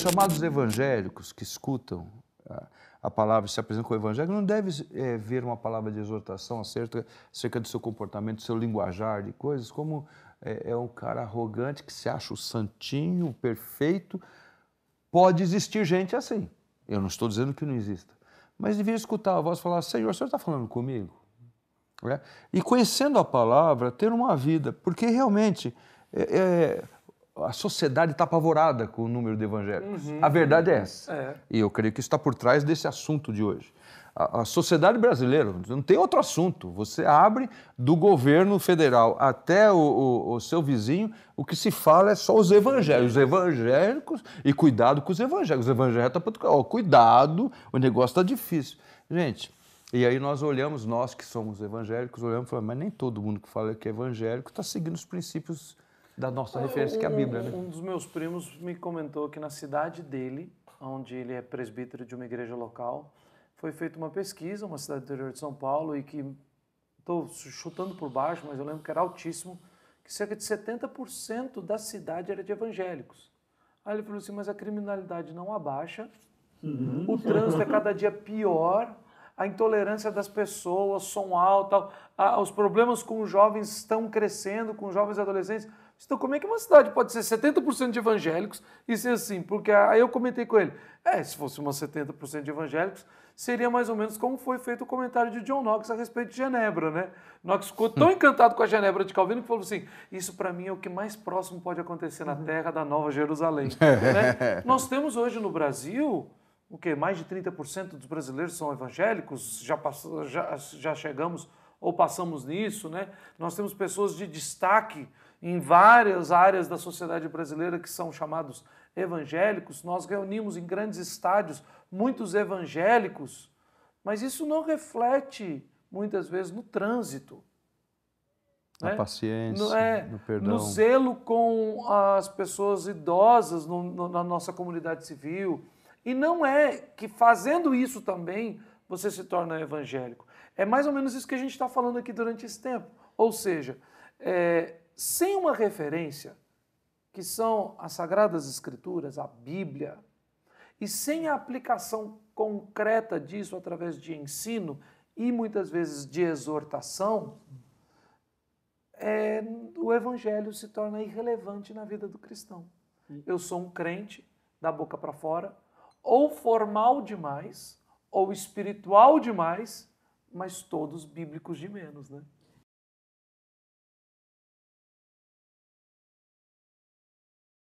chamados evangélicos que escutam a, a palavra se apresentam com o evangelho não devem é, ver uma palavra de exortação acerca, acerca do seu comportamento, do seu linguajar, de coisas, como é, é um cara arrogante que se acha o santinho, o perfeito. Pode existir gente assim. Eu não estou dizendo que não exista. Mas devia escutar a voz e falar: Senhor, o senhor está falando comigo? É? E conhecendo a palavra, ter uma vida, porque realmente é, é, a sociedade está apavorada com o número de evangélicos. Uhum, a verdade é essa. É. E eu creio que está por trás desse assunto de hoje. A, a, sociedade brasileira, não tem outro assunto. Você abre do governo federal até o, o, o seu vizinho, o que se fala é só os evangélicos. Os evangélicos, e cuidado com os evangélicos. Os evangélicos estão tá oh, cuidado, o negócio está difícil. Gente, e aí nós olhamos, nós que somos evangélicos, olhamos e falamos, mas nem todo mundo que fala que é evangélico está seguindo os princípios da nossa referência, que é a Bíblia. Né? Um dos meus primos me comentou que na cidade dele, onde ele é presbítero de uma igreja local, foi feita uma pesquisa, uma cidade do interior de São Paulo, e que estou chutando por baixo, mas eu lembro que era altíssimo, que cerca de 70% da cidade era de evangélicos. Aí ele falou assim, mas a criminalidade não abaixa, uhum. o trânsito é cada dia pior, a intolerância das pessoas, som alto, os problemas com os jovens estão crescendo, com os jovens e adolescentes. Então, como é que uma cidade pode ser 70% de evangélicos e ser assim? Porque ah, aí eu comentei com ele, é, se fosse uma 70% de evangélicos, seria mais ou menos como foi feito o comentário de John Knox a respeito de Genebra, né? Knox ficou tão hum. encantado com a Genebra de Calvino que falou assim, isso para mim é o que mais próximo pode acontecer na uhum. terra da Nova Jerusalém. né? Nós temos hoje no Brasil o que mais de 30% dos brasileiros são evangélicos, já, passou, já, já chegamos ou passamos nisso, né? Nós temos pessoas de destaque em várias áreas da sociedade brasileira que são chamados evangélicos. Nós reunimos em grandes estádios muitos evangélicos, mas isso não reflete muitas vezes no trânsito. Na né? paciência, no, é, no perdão. No zelo com as pessoas idosas no, no, na nossa comunidade civil, e não é que fazendo isso também você se torna evangélico. É mais ou menos isso que a gente está falando aqui durante esse tempo. Ou seja, é, sem uma referência, que são as Sagradas Escrituras, a Bíblia, e sem a aplicação concreta disso através de ensino e muitas vezes de exortação, é, o evangelho se torna irrelevante na vida do cristão. Eu sou um crente da boca para fora, ou formal demais, ou espiritual demais, mas todos bíblicos de menos, né?